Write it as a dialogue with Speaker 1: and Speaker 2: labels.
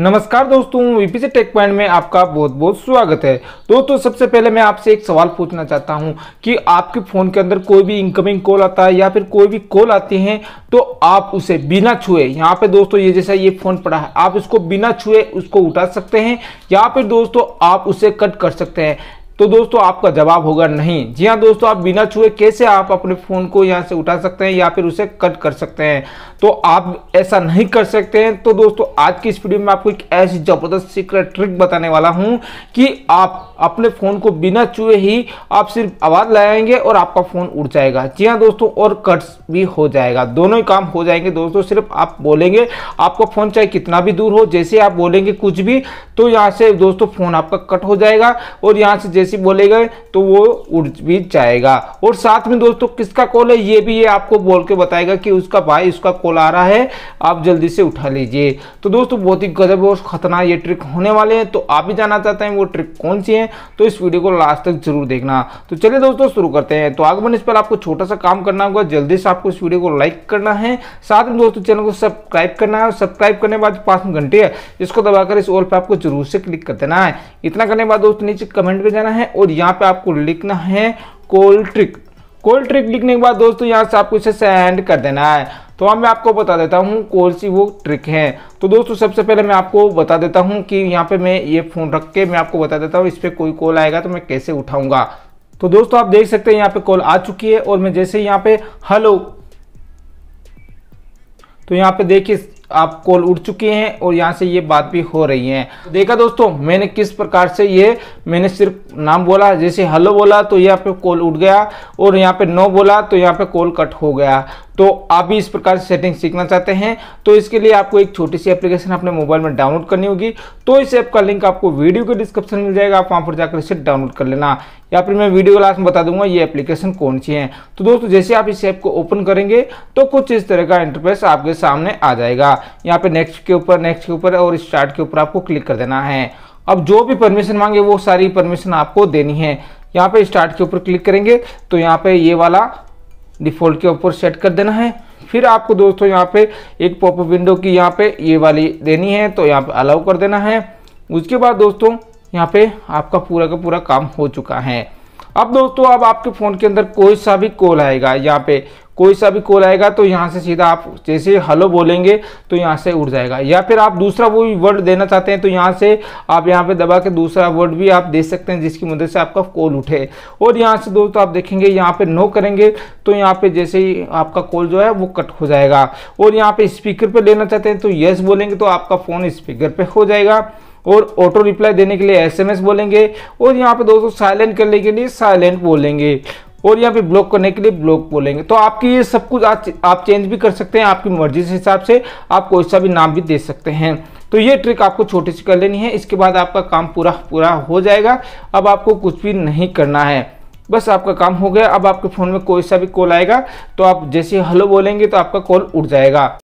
Speaker 1: नमस्कार दोस्तों VPC take point में आपका बहुत बहुत स्वागत है दोस्तों सबसे पहले मैं आपसे एक सवाल पूछना चाहता हूं कि आपके फ़ोन के अंदर कोई भी इनकमिंग कॉल आता है या फिर कोई भी कॉल आती है तो आप उसे बिना छुए यहाँ पे दोस्तों ये जैसा ये फ़ोन पड़ा है आप इसको बिना छुए उसको उठा सकते हैं या फिर दोस्तों आप उसे कट कर सकते हैं तो दोस्तों आपका जवाब होगा नहीं जी हाँ दोस्तों आप बिना छुए कैसे आप अपने फ़ोन को यहाँ से उठा सकते हैं या फिर उसे कट कर सकते हैं तो आप ऐसा नहीं कर सकते हैं तो दोस्तों आज की इस वीडियो में आपको एक ऐसी ज़बरदस्त सीक्रेट ट्रिक बताने वाला हूँ कि आप अपने फ़ोन को बिना छुए ही आप सिर्फ आवाज़ लगाएंगे और आपका फ़ोन उठ जाएगा जी हाँ दोस्तों और कट्स भी हो जाएगा दोनों ही काम हो जाएंगे दोस्तों सिर्फ आप बोलेंगे आपका फ़ोन चाहे कितना भी दूर हो जैसे आप बोलेंगे कुछ भी तो यहाँ से दोस्तों फ़ोन आपका कट हो जाएगा और यहाँ से जैसे विदेशी बोलेगा तो वो उड़ भी जाएगा और साथ में दोस्तों किसका कॉल है ये भी ये आपको बोल के बताएगा कि उसका भाई उसका कॉल आ रहा है आप जल्दी से उठा लीजिए तो दोस्तों बहुत ही गजब और खतरनाक ये ट्रिक होने वाले हैं तो आप भी जानना चाहते हैं वो ट्रिक कौन सी है तो इस वीडियो को लास्ट तक जरूर देखना तो चलिए दोस्तों शुरू करते हैं तो आगे इस पर आपको छोटा सा काम करना होगा जल्दी से आपको इस वीडियो को लाइक करना है साथ में दोस्तों चैनल को सब्सक्राइब करना है और सब्सक्राइब करने के बाद पाँच घंटे इसको दबाकर इस ऑल पर आपको जरूर से क्लिक कर देना है इतना करने के बाद दोस्तों नीचे कमेंट में जाना है है और यहाँ पे आपको लिखना है कोल्ट्रिक कोल्ट्रिक लिखने के बाद दोस्तों यहाँ से आपको इसे सेंड कर देना है तो अब मैं आपको बता देता हूँ कौन सी वो ट्रिक है तो दोस्तों सबसे पहले मैं आपको बता देता हूँ कि यहाँ पे मैं ये फ़ोन रख के मैं आपको बता देता हूँ इस पर कोई कॉल आएगा तो मैं कैसे उठाऊँगा तो दोस्तों आप देख सकते हैं यहाँ पे कॉल आ चुकी है और मैं जैसे यहाँ पे हलो तो यहाँ पे देखिए आप कॉल उठ चुके हैं और यहाँ से ये बात भी हो रही है देखा दोस्तों मैंने किस प्रकार से ये मैंने सिर्फ नाम बोला जैसे हेलो बोला तो यहाँ पे कॉल उठ गया और यहाँ पे नो बोला तो यहाँ पे कॉल कट हो गया तो आप भी इस प्रकार से सेटिंग सीखना चाहते हैं तो इसके लिए आपको एक छोटी सी एप्लीकेशन अपने मोबाइल में डाउनलोड करनी होगी तो इस ऐप का लिंक आपको वीडियो के डिस्क्रिप्शन मिल जाएगा आप वहाँ पर जाकर इसे डाउनलोड कर लेना या फिर मैं वीडियो क्लास में बता दूंगा ये एप्लीकेशन कौन सी है तो दोस्तों जैसे आप इस ऐप को ओपन करेंगे तो कुछ इस तरह का इंटरफेस आपके सामने आ जाएगा यहाँ पे नेक्स्ट के ऊपर नेक्स्ट के ऊपर और स्टार्ट के ऊपर आपको क्लिक कर देना है अब जो भी परमिशन मांगे वो सारी परमिशन आपको देनी है यहाँ पे स्टार्ट के ऊपर क्लिक करेंगे तो यहाँ पे ये वाला डिफ़ॉल्ट के ऊपर सेट कर देना है फिर आपको दोस्तों यहाँ पे एक पॉपअप विंडो की यहाँ पे ये वाली देनी है तो यहाँ पे अलाउ कर देना है उसके बाद दोस्तों यहाँ पे आपका पूरा का पूरा काम हो चुका है अब दोस्तों अब आपके फ़ोन के अंदर कोई सा भी कॉल आएगा यहाँ पे कोई सा भी कॉल आएगा तो यहाँ से सीधा आप जैसे हेलो बोलेंगे तो यहाँ से उठ जाएगा या फिर आप दूसरा वो वर्ड देना चाहते हैं तो यहाँ से आप यहाँ पे दबा के दूसरा वर्ड भी आप दे सकते हैं जिसकी मदद से आपका कॉल उठे और यहाँ से दोस्तों आप देखेंगे यहाँ पे नो करेंगे तो यहाँ पे जैसे ही आपका कॉल जो है वो कट हो जाएगा और यहाँ पे स्पीकर पर लेना चाहते हैं तो यस बोलेंगे तो आपका फ़ोन स्पीकर पर हो जाएगा और ऑटो रिप्लाई देने के लिए एसएमएस बोलेंगे और यहाँ पे दोस्तों साइलेंट करने के लिए साइलेंट बोलेंगे और यहाँ पे ब्लॉक करने के लिए ब्लॉक बोलेंगे तो आपकी ये सब कुछ आप, आप चेंज भी कर सकते हैं आपकी मर्जी के हिसाब से आप कोई सा भी नाम भी दे सकते हैं तो ये ट्रिक आपको छोटी सी कर लेनी है इसके बाद आपका काम पूरा पूरा हो जाएगा अब आपको कुछ भी नहीं करना है बस आपका काम हो गया अब आपके फ़ोन में कोई सा भी कॉल आएगा तो आप जैसे हेलो बोलेंगे तो आपका कॉल उठ जाएगा